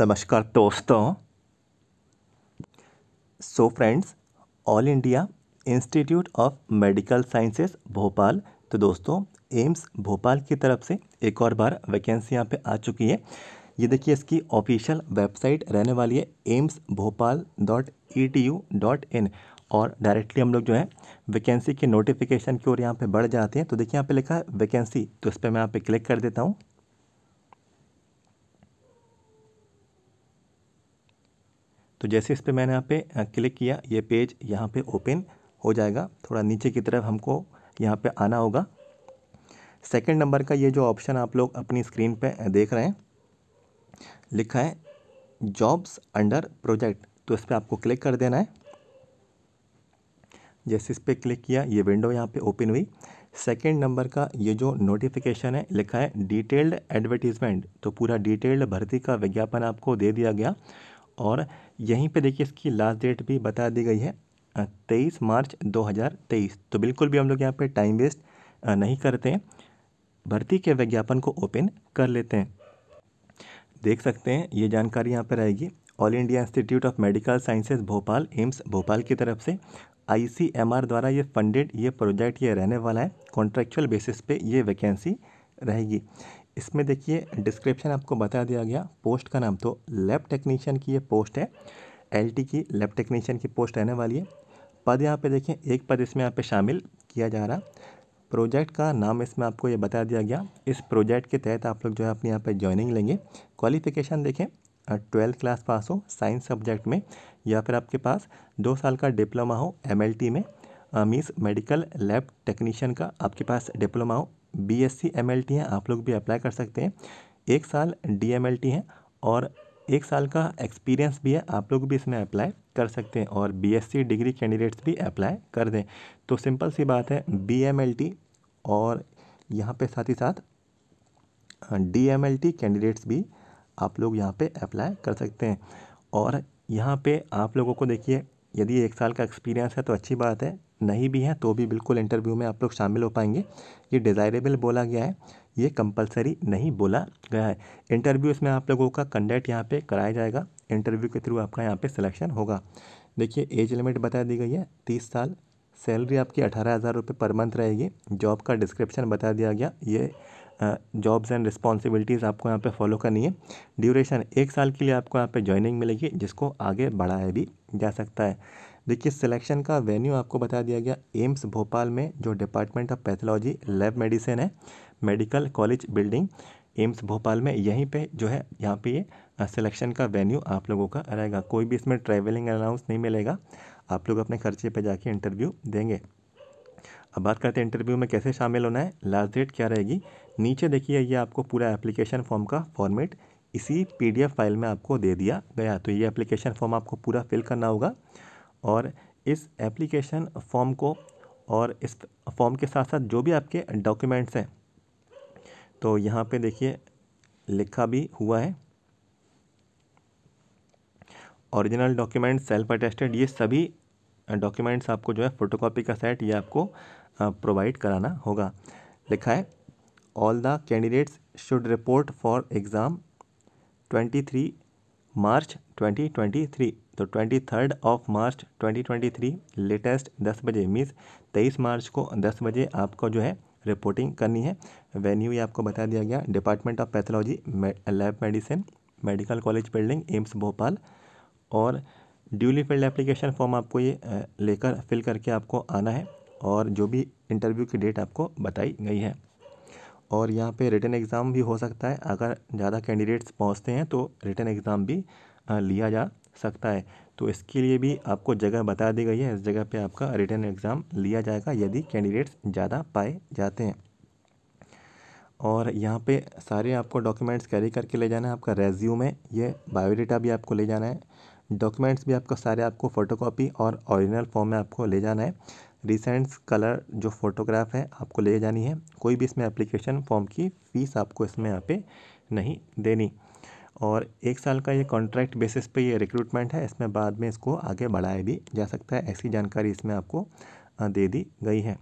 नमस्कार दोस्तों so friends all India institute of medical sciences Bhopal तो दोस्तों एम्स भोपाल की तरफ से एक और बार वैकेंसी यहाँ पे आ चुकी है ये देखिए इसकी ऑफिशियल वेबसाइट रहने वाली है AIIMS Bhopal dot E T U dot in और डायरेक्टली हम लोग जो है वैकेंसी के नोटिफिकेशन की ओर यहाँ पे बढ़ जाते हैं तो देखिए यहाँ पे लिखा है वैकेंसी तो इस पर मैं यहाँ पे क्लिक कर देता हूँ तो जैसे इस पर मैंने यहाँ पे क्लिक किया ये पेज यहाँ पे ओपन हो जाएगा थोड़ा नीचे की तरफ हमको यहाँ पे आना होगा सेकंड नंबर का ये जो ऑप्शन आप लोग अपनी स्क्रीन पे देख रहे हैं लिखा है जॉब्स अंडर प्रोजेक्ट तो इस पर आपको क्लिक कर देना है जैसे इस पर क्लिक किया ये विंडो यहाँ पर ओपन हुई सेकेंड नंबर का ये जो नोटिफिकेशन है लिखा है डिटेल्ड एडवर्टीज़मेंट तो पूरा डिटेल्ड भर्ती का विज्ञापन आपको दे दिया गया और यहीं पे देखिए इसकी लास्ट डेट भी बता दी गई है तेईस मार्च 2023 तो बिल्कुल भी हम लोग यहाँ पे टाइम वेस्ट नहीं करते हैं भर्ती के विज्ञापन को ओपन कर लेते हैं देख सकते हैं ये जानकारी यहाँ पे रहेगी all India institute of medical sciences Bhopal AIIMS Bhopal की तरफ से आई द्वारा ये फंडेड ये प्रोजेक्ट ये रहने वाला है कॉन्ट्रेक्चुअल बेसिस पे ये वैकेंसी रहेगी इसमें देखिए डिस्क्रिप्शन आपको बता दिया गया पोस्ट का नाम तो लैब टेक्नीशियन की ये पोस्ट है एलटी की लैब टेक्नीशियन की पोस्ट रहने वाली है पद यहाँ पे देखें एक पद इसमें यहाँ पे शामिल किया जा रहा प्रोजेक्ट का नाम इसमें आपको ये बता दिया गया इस प्रोजेक्ट के तहत आप लोग जो है अपने यहाँ पे ज्वाइनिंग लेंगे क्वालिफिकेशन देखें ट्वेल्थ क्लास पास हो साइंस सब्जेक्ट में या फिर आपके पास दो साल का डिप्लोमा हो एम में मीन्स मेडिकल लैब टेक्नीशियन का आपके पास डिप्लोमा हो B S C M L T हैं आप लोग भी अप्लाई कर सकते हैं एक साल डी एम एल टी हैं और एक साल का एक्सपीरियंस भी है आप लोग भी इसमें अप्लाई कर सकते हैं और बीएससी डिग्री कैंडिडेट्स भी अप्लाई कर दें तो सिंपल सी बात है बीएमएलटी और यहाँ पे साथ ही साथ डीएमएलटी कैंडिडेट्स भी आप लोग यहाँ पे अप्लाई कर सकते हैं और यहाँ पे आप लोगों को देखिए यदि एक साल का एक्सपीरियंस है तो अच्छी बात है नहीं भी हैं तो भी बिल्कुल इंटरव्यू में आप लोग शामिल हो पाएंगे ये डिज़ायरेबल बोला गया है ये कंपलसरी नहीं बोला गया है इंटरव्यू इसमें आप लोगों का कंडक्ट यहाँ पे कराया जाएगा इंटरव्यू के थ्रू आपका यहाँ पे सिलेक्शन होगा देखिए एज लिमिट बता दी गई है तीस साल सैलरी आपकी अठारह हज़ार रुपये पर मंथ रहेगी जॉब का डिस्क्रिप्शन बता दिया गया ये जॉब्स एंड रिस्पॉन्सिबिलिटीज़ आपको यहाँ पे फॉलो करनी है ड्यूरेशन एक साल के लिए आपको यहाँ पे ज्वाइनिंग मिलेगी जिसको आगे बढ़ाया भी जा सकता है देखिए सिलेक्शन का वेन्यू आपको बता दिया गया एम्स भोपाल में जो department of pathology lab medicine है medical college building AIIMS Bhopal में यहीं पे जो है यहाँ पे ये सिलेक्शन का वेन्यू आप लोगों का रहेगा कोई भी इसमें ट्रैवलिंग अलाउंस नहीं मिलेगा आप लोग अपने खर्चे पे जाके इंटरव्यू देंगे अब बात करते हैं इंटरव्यू में कैसे शामिल होना है लास्ट डेट क्या रहेगी नीचे देखिए ये आपको पूरा एप्लीकेशन फॉर्म का फॉर्मेट इसी पीडीएफ फाइल में आपको दे दिया गया तो ये एप्लीकेशन फॉर्म आपको पूरा फिल करना होगा और इस एप्लीकेशन फॉर्म को और इस फॉर्म के साथ साथ जो भी आपके डॉक्यूमेंट्स हैं तो यहाँ पे देखिए लिखा भी हुआ है ओरिजिनल डॉक्यूमेंट सेल्फ अटेस्टेड ये सभी डॉक्यूमेंट्स आपको जो है फोटोकॉपी का सेट ये आपको प्रोवाइड कराना होगा लिखा है all the candidates should report for exam 23 March 2023 तो twenty third of March twenty twenty three latest दस बजे मीन्स तेईस मार्च को दस बजे आपको जो है रिपोर्टिंग करनी है वेन्यू ये आपको बता दिया गया department of pathology lab medicine medical college building AIIMS Bhopal और ड्यूली फिल्ड एप्लीकेशन फॉर्म आपको ये लेकर फिल करके आपको आना है और जो भी इंटरव्यू की डेट आपको बताई गई है और यहाँ पे रिटर्न एग्ज़ाम भी हो सकता है अगर ज़्यादा कैंडिडेट्स पहुँचते हैं तो रिटर्न एग्ज़ाम भी लिया जा सकता है तो इसके लिए भी आपको जगह बता दी गई है इस जगह पे आपका रिटर्न एग्ज़ाम लिया जाएगा यदि कैंडिडेट्स ज़्यादा पाए जाते हैं और यहाँ पे सारे आपको डॉक्यूमेंट्स कैरी करके ले जाना है आपका रेज्यूम है ये बायोडेटा भी आपको ले जाना है डॉक्यूमेंट्स भी आपका सारे आपको फ़ोटोकॉपी और ओरिजिनल फॉर्म में आपको ले जाना है रिसेंट कलर जो फ़ोटोग्राफ है आपको ले जानी है कोई भी इसमें एप्लीकेशन फॉर्म की फ़ीस आपको इसमें यहाँ पे नहीं देनी और एक साल का ये कॉन्ट्रैक्ट बेसिस पे ये रिक्रूटमेंट है इसमें बाद में इसको आगे बढ़ाया भी जा सकता है ऐसी जानकारी इसमें आपको दे दी गई है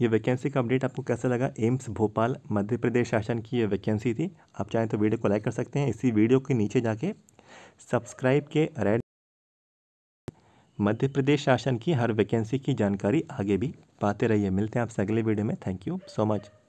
ये वैकेंसी का अपडेट आपको कैसा लगा एम्स भोपाल मध्य प्रदेश शासन की ये वैकेंसी थी आप चाहें तो वीडियो को लाइक कर सकते हैं इसी वीडियो के नीचे जाके सब्सक्राइब के रेड मध्य प्रदेश शासन की हर वैकेंसी की जानकारी आगे भी पाते रहिए मिलते हैं आपसे अगले वीडियो में थैंक यू सो मच